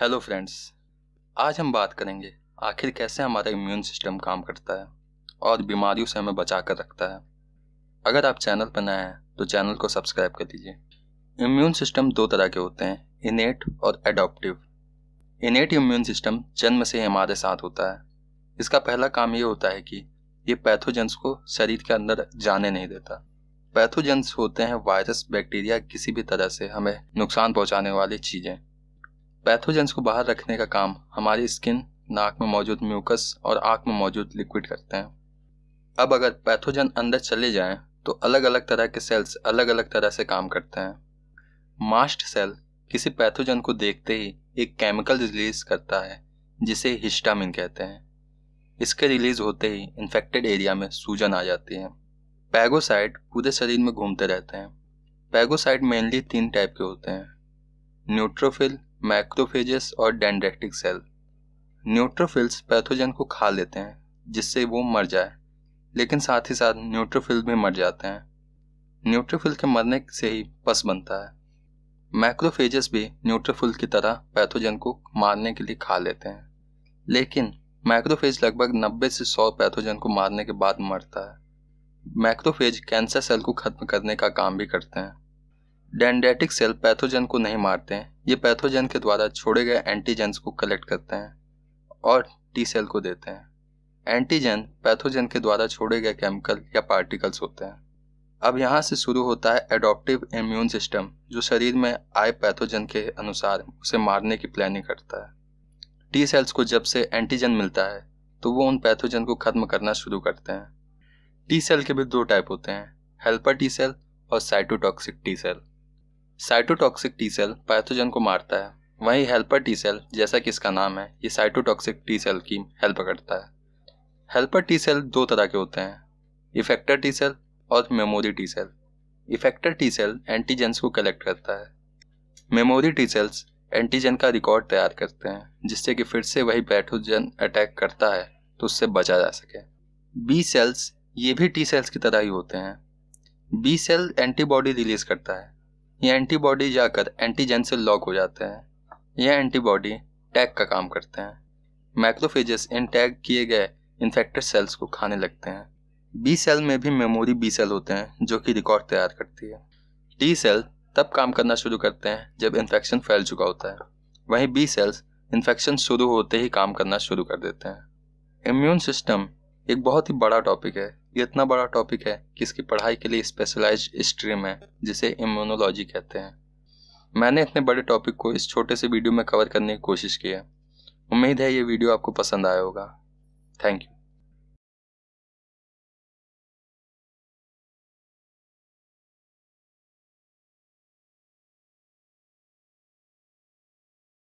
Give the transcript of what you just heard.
hello friends आज हम बात करेंगे आखिर कैसे हमारा इम्यून सिस्टम काम करता है और बीमारियों से हमें बचा कर रखता है अगर आप चैनल पर नए हैं तो चैनल को सब्सक्राइब कर दीजिए इम्यून सिस्टम दो तरह के होते हैं इनेट और एडॉप्टिव इनेट इम्यून सिस्टम जन्म से ही हमारे साथ होता है इसका पहला काम ये होता है कि ये पैथोजेंस को शरीर के अंदर जाने नहीं देता पैथोजेंस होते हैं वायरस बैक्टीरिया किसी भी तरह से हमें नुकसान पहुंचाने वाली चीज़ें पैथोजेंस को बाहर रखने का काम हमारी स्किन नाक में मौजूद म्यूकस और आँख में मौजूद लिक्विड करते हैं अब अगर पैथोजन अंदर चले जाए तो अलग अलग तरह के सेल्स अलग अलग तरह से काम करते हैं मास्ट सेल किसी पैथोजन को देखते ही एक केमिकल रिलीज करता है जिसे हिस्टामिन कहते हैं इसके रिलीज होते ही इन्फेक्टेड एरिया में सूजन आ जाती है पैगोसाइट पूरे शरीर में घूमते रहते हैं पैगोसाइट मेनली तीन टाइप के होते हैं न्यूट्रोफिल मैक्रोफेजेस और डेंड्रेक्टिक सेल न्यूट्रोफिल्स पैथोजन को खा लेते हैं जिससे वो मर जाए लेकिन साथ ही साथ न्यूट्रोफिल भी मर जाते हैं न्यूट्रोफिल के मरने से ही पस बनता है मैक्रोफेजेस भी न्यूट्रोफिल की तरह पैथोजन को मारने के लिए खा लेते हैं लेकिन मैक्रोफेज लगभग 90 से 100 पैथोजन को मारने के बाद मरता है मैक्रोफेज कैंसर सेल को खत्म करने का काम भी करते हैं डेंडेटिक सेल पैथोजन को नहीं मारते हैं ये पैथोजन के द्वारा छोड़े गए एंटीजेंस को कलेक्ट करते हैं और टी सेल को देते हैं एंटीजन पैथोजन के द्वारा छोड़े गए केमिकल या पार्टिकल्स होते हैं अब यहाँ से शुरू होता है एडॉप्टिव इम्यून सिस्टम जो शरीर में आए पैथोजन के अनुसार उसे मारने की प्लानिंग करता है टी सेल्स को जब से एंटीजन मिलता है तो वो उन पैथोजन को ख़त्म करना शुरू करते हैं टी सेल के भी दो टाइप होते हैं हेल्पर टी सेल और cytotoxic T cell cytotoxic T cell pathogen को मारता है वहीं हेल्पर टी सेल जैसा कि इसका नाम है ये साइटोटॉक्सिक टी सेल की हेल्प करता है हेल्पर टी सेल दो तरह के होते हैं इफेक्टर टी सेल और memory T cell effector T cell antigens को कलेक्ट करता है मेमोरी टी सेल्स एंटीजन का रिकॉर्ड तैयार करते हैं जिससे कि फिर से वही पैथोजन अटैक करता है तो उससे बचा जा सके बी सेल्स ये भी टी सेल्स की तरह ही होते हैं बी सेल एंटीबॉडी रिलीज करता है ये एंटीबॉडी जाकर एंटीजन से लॉक हो जाते हैं यह एंटीबॉडी टैग का काम करते हैं मैक्रोफेजेस इन टैग किए गए इन्फेक्टेड सेल्स को खाने लगते हैं बी सेल में भी मेमोरी बी सेल होते हैं जो कि रिकॉर्ड तैयार करती है टी सेल तब काम करना शुरू करते हैं जब इन्फेक्शन फैल चुका होता है वहीं बी सेल्स इन्फेक्शन शुरू होते ही काम करना शुरू कर देते हैं इम्यून सिस्टम एक बहुत ही बड़ा टॉपिक है ये इतना बड़ा टॉपिक है कि इसकी पढ़ाई के लिए स्पेशलाइज स्ट्रीम है जिसे इम्यूनोलॉजी कहते हैं मैंने इतने बड़े टॉपिक को इस छोटे से वीडियो में कवर करने की कोशिश की है उम्मीद है ये वीडियो आपको पसंद आया होगा थैंक यू